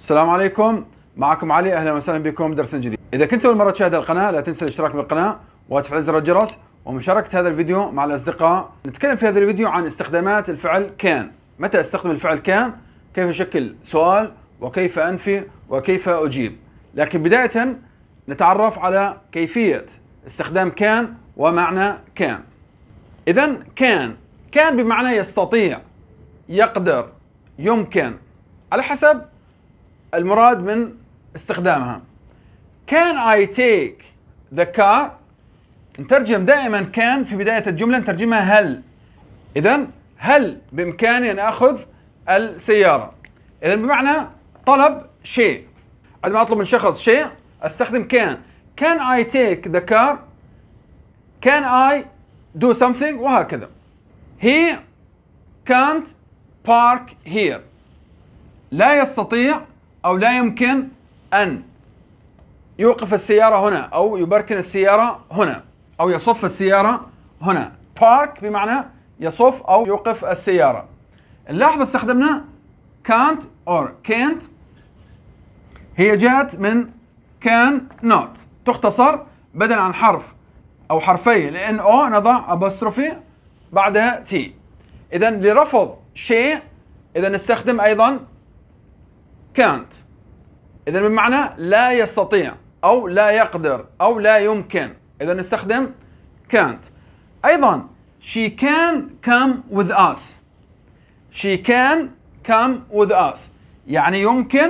السلام عليكم معكم علي اهلا وسهلا بكم درس جديد اذا كنت اول مره تشاهد القناه لا تنسى الاشتراك بالقناه وتفعيل زر الجرس ومشاركه هذا الفيديو مع الاصدقاء نتكلم في هذا الفيديو عن استخدامات الفعل كان متى استخدم الفعل كان كيف اشكل سؤال وكيف انفي وكيف اجيب لكن بدايه نتعرف على كيفيه استخدام كان ومعنى كان اذا كان كان بمعنى يستطيع يقدر يمكن على حسب المراد من استخدامها Can I take the car نترجم دائما كان في بداية الجملة نترجمها هل إذا هل بإمكاني أن أخذ السيارة إذا بمعنى طلب شيء عندما أطلب من شخص شيء أستخدم كان Can I take the car Can I do something وهكذا He can't park here لا يستطيع أو لا يمكن أن يوقف السيارة هنا أو يبركن السيارة هنا أو يصف السيارة هنا بارك بمعنى يصف أو يوقف السيارة نلاحظ استخدمنا can't or can't هي جاءت من can not تختصر بدل عن حرف أو حرفي لأن أو نضع ابوستروفي بعدها تي إذا لرفض شيء إذا نستخدم أيضا كانت إذا بمعنى لا يستطيع أو لا يقدر أو لا يمكن إذا نستخدم كانت أيضا she can come with us she can come with us يعني يمكن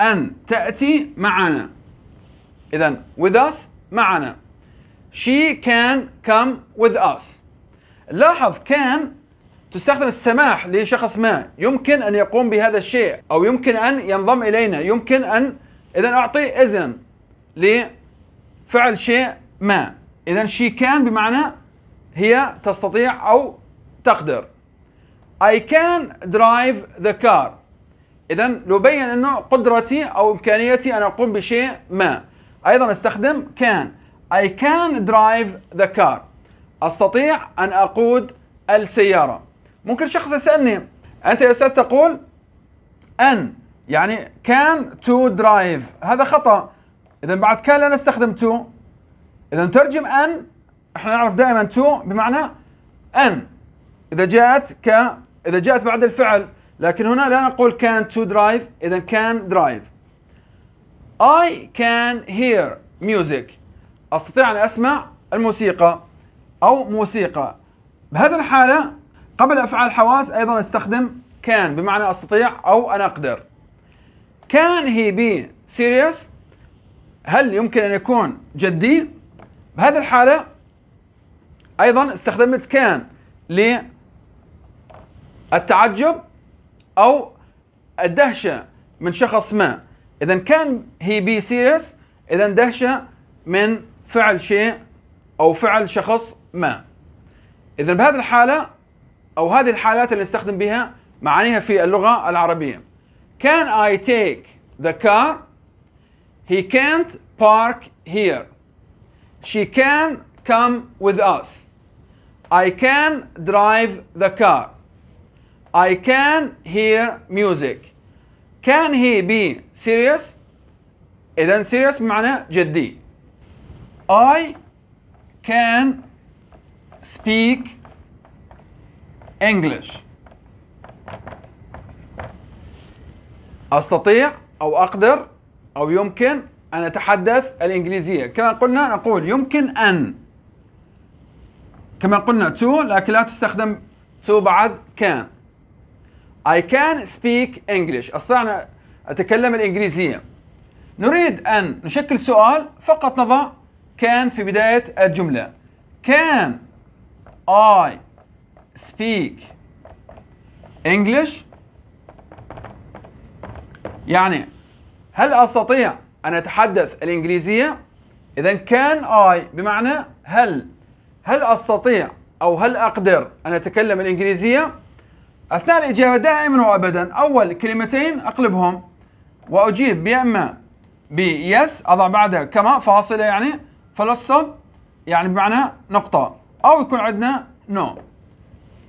أن تأتي معنا إذا with us معنا she can come with us لاحظ can تستخدم السماح لشخص ما يمكن أن يقوم بهذا الشيء أو يمكن أن ينضم إلينا يمكن أن إذا أعطي إذن لفعل شيء ما إذا she can بمعنى هي تستطيع أو تقدر I can drive the car إذا نبين أنه قدرتي أو إمكانيتي أن أقوم بشيء ما أيضا استخدم can I can drive the car أستطيع أن أقود السيارة ممكن شخص يسألني أنت يا أستاذ تقول أن يعني كان تو درايف هذا خطأ إذا بعد كان لا نستخدم تو إذا نترجم أن احنا نعرف دائما تو بمعنى أن إذا جاءت ك إذا جاءت بعد الفعل لكن هنا لا نقول كان تو درايف إذا كان درايف I can hear music أستطيع أن أسمع الموسيقى أو موسيقى بهذه الحالة قبل افعال حواس ايضا استخدم كان بمعنى استطيع او انا اقدر كان هي بي سيريوس هل يمكن ان يكون جدي بهذه الحاله ايضا استخدمت كان للتعجب او الدهشه من شخص ما اذا كان هي بي سيريوس اذا دهشه من فعل شيء او فعل شخص ما اذا بهذه الحاله او هذه الحالات اللي نستخدم بها معانيها في اللغه العربيه Can I take the car? He can't park here. She can come with us. I can drive the car. I can hear music. Can he be serious? إذا serious بمعنى جدي. I can speak English أستطيع أو أقدر أو يمكن أن أتحدث الإنجليزية كما قلنا نقول يمكن أن كما قلنا to لكن لا تستخدم to بعد can I can speak English أستطيع أن أتكلم الإنجليزية نريد أن نشكل سؤال فقط نضع can في بداية الجملة Can I speak English يعني هل أستطيع أن أتحدث الإنجليزية؟ إذا كان I بمعنى هل هل أستطيع أو هل أقدر أن أتكلم الإنجليزية؟ أثناء الإجابة دائما وأبدا أول كلمتين أقلبهم وأجيب يا إما yes أضع بعدها كما فاصلة يعني فلستوب يعني بمعنى نقطة أو يكون عندنا نو no.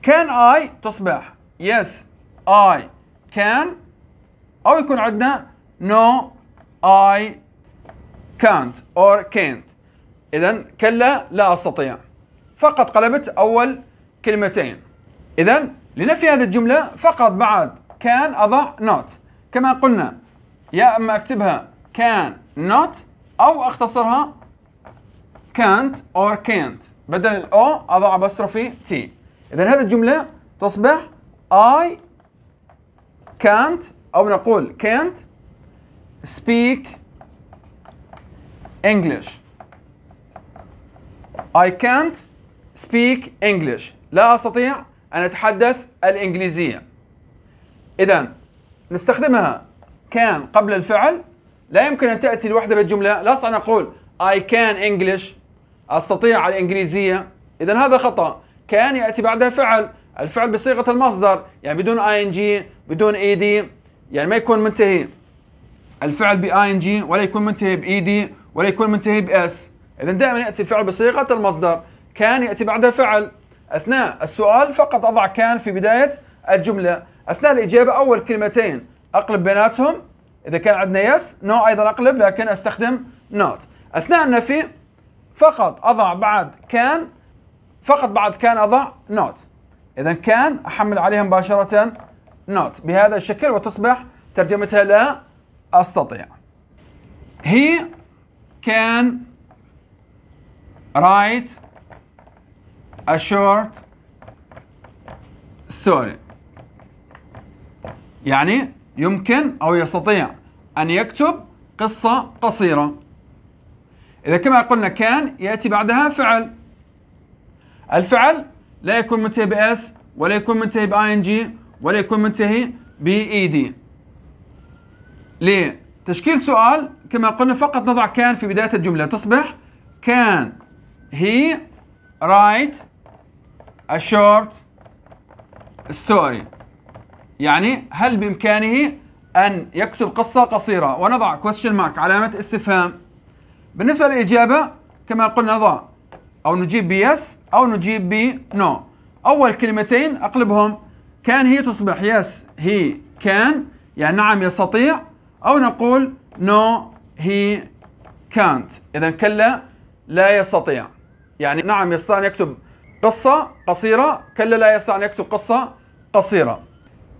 كان اي تصبح يس اي كان او يكون عندنا نو اي كانت اور كانت اذا كلا لا استطيع فقط قلبت اول كلمتين اذا لنفي هذه الجمله فقط بعد كان اضع نوت كما قلنا يا اما اكتبها كان نوت او اختصرها كانت اور كانت بدل الاو اضع ابستروفي تي إذا هذه الجملة تصبح I can't أو نقول can't speak English I can't speak English لا أستطيع أن أتحدث الإنجليزية إذا نستخدمها كان قبل الفعل لا يمكن أن تأتي لوحدها بالجملة لا أستطيع أن أقول I can English أستطيع الإنجليزية إذا هذا خطأ كان يأتي بعدها فعل الفعل بصيغة المصدر يعني بدون اي ان جي بدون اي دي يعني ما يكون منتهي الفعل باي ان جي ولا يكون منتهي باي دي ولا يكون منتهي باس اذا دائما ياتي الفعل بصيغه المصدر كان ياتي بعدها فعل اثناء السؤال فقط اضع كان في بدايه الجمله اثناء الاجابه اول كلمتين اقلب بيناتهم اذا كان عندنا يس نو ايضا اقلب لكن استخدم نوت اثناء النفي فقط اضع بعد كان فقط بعد كان أضع نوت إذا كان أحمل عليها مباشرة نوت بهذا الشكل وتصبح ترجمتها لا أستطيع he can write a short story يعني يمكن أو يستطيع أن يكتب قصة قصيرة إذا كما قلنا كان يأتي بعدها فعل الفعل لا يكون منتهي بإس ولا يكون منتهي بآي إن جي ولا يكون منتهي بإي دي e ليه؟ تشكيل سؤال كما قلنا فقط نضع كان في بداية الجملة تصبح كان هي رايت ا شورت ستوري يعني هل بإمكانه أن يكتب قصة قصيرة ونضع question mark علامة استفهام بالنسبة للإجابة كما قلنا نضع او نجيب بيس او نجيب بي نو اول كلمتين اقلبهم كان هي تصبح يس هي كان يعني نعم يستطيع او نقول نو هي كانت اذا كلا لا يستطيع يعني نعم يستطيع ان يكتب قصه قصيره كلا لا يستطيع ان يكتب قصه قصيره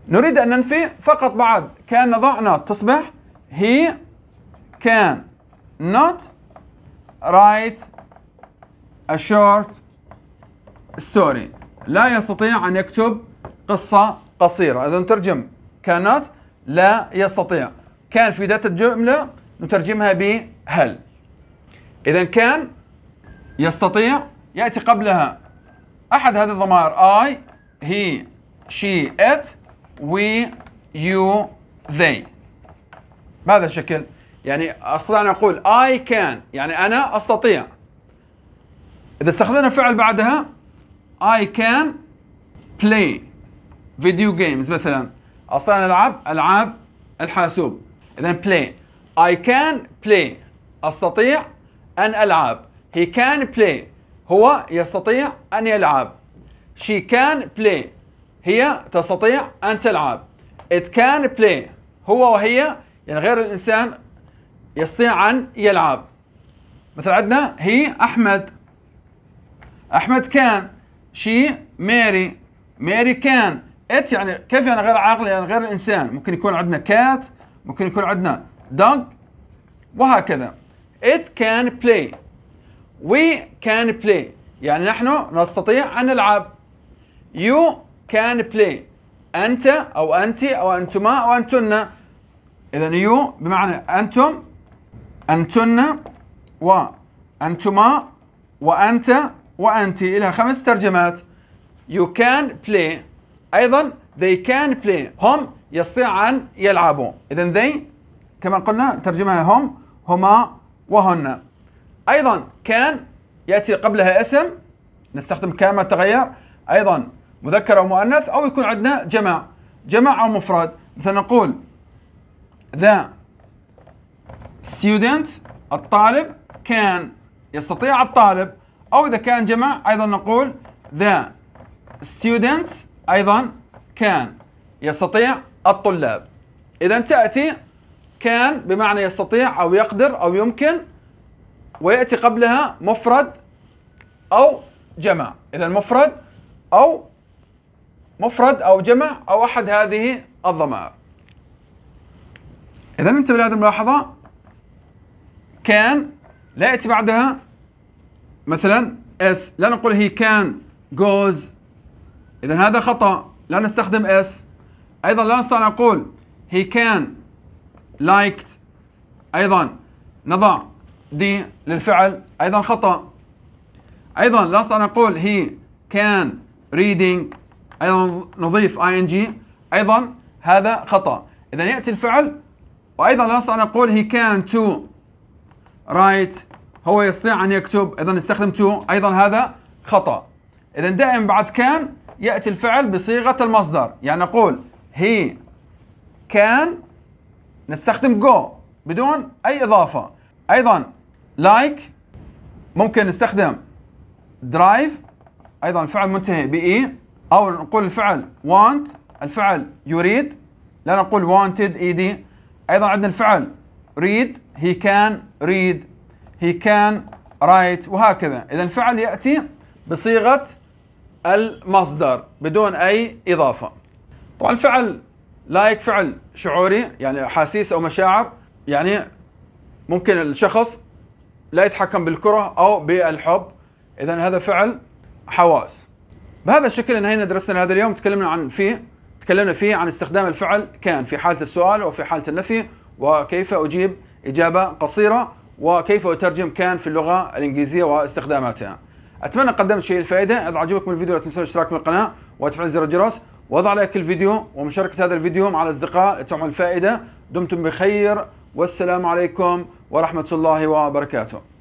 نريد ان ننفي فقط بعد كان نضع نوت تصبح هي كان not write a short story لا يستطيع أن يكتب قصة قصيرة إذا نترجم cannot لا يستطيع كان في ذات الجملة نترجمها بهل إذا كان يستطيع يأتي قبلها أحد هذه الضمائر I he she it we you they بهذا الشكل يعني أستطيع أن أقول I can يعني أنا أستطيع إذا استخدمنا فعل بعدها I can play video games مثلا أستطيع أن ألعب ألعاب الحاسوب إذا play I can play أستطيع أن ألعب He can play هو يستطيع أن يلعب She can play هي تستطيع أن تلعب It can play هو وهي يعني غير الإنسان يستطيع أن يلعب مثل عندنا هي أحمد احمد كان شي ماري ماري كان ات يعني كيف يعني غير عاقل يعني غير الانسان ممكن يكون عندنا كات ممكن يكون عندنا دوغ وهكذا it can play we can play يعني نحن نستطيع ان نلعب you can play انت او انت او انتما او انتن اذا you بمعنى انتم انتن وانتما وانت وأنت لها خمس ترجمات You can play أيضا they can play هم يستطيع أن يلعبوا إذا they كما قلنا ترجمها هم هما وهن أيضا can يأتي قبلها اسم نستخدم كان ما تغير أيضا مذكر أو مؤنث أو يكون عندنا جمع جمع أو مفرد مثلا نقول the student الطالب كان يستطيع الطالب أو إذا كان جمع أيضا نقول the students أيضا كان يستطيع الطلاب إذا تأتي كان بمعنى يستطيع أو يقدر أو يمكن ويأتي قبلها مفرد أو جمع إذا مفرد أو مفرد أو جمع أو أحد هذه الضمائر إذا انتبه لهذه الملاحظة كان لا يأتي بعدها مثلا اس لا نقول هي كان جوز إذا هذا خطأ لا نستخدم اس أيضا لا نستطيع أن نقول he can liked أيضا نضع دي للفعل أيضا خطأ أيضا لا نستطيع أن نقول he can reading أيضا نضيف ing أيضا هذا خطأ إذا يأتي الفعل وأيضا لا نستطيع أن نقول he can to write هو يستطيع أن يكتب إذا استخدم تو أيضا هذا خطأ إذا دائما بعد كان يأتي الفعل بصيغة المصدر يعني نقول هي كان نستخدم جو بدون أي إضافة أيضا لايك like ممكن نستخدم درايف أيضا الفعل منتهي ب -E أو نقول الفعل want الفعل يريد لا نقول wanted إيدي e أيضا عندنا الفعل read he can read he can write وهكذا إذا الفعل يأتي بصيغة المصدر بدون أي إضافة طبعا الفعل لايك فعل شعوري يعني أحاسيس أو مشاعر يعني ممكن الشخص لا يتحكم بالكره أو بالحب إذا هذا فعل حواس بهذا الشكل انهينا درسنا هذا اليوم تكلمنا عن فيه تكلمنا فيه عن استخدام الفعل كان في حالة السؤال وفي حالة النفي وكيف أجيب إجابة قصيرة وكيف أترجم كان في اللغة الإنجليزية واستخداماتها أتمنى قدمت شيء الفائدة إذا عجبكم الفيديو لا تنسوا الاشتراك بالقناة وتفعيل زر الجرس وضع لايك الفيديو ومشاركة هذا الفيديو مع الأصدقاء لتعم الفائدة دمتم بخير والسلام عليكم ورحمة الله وبركاته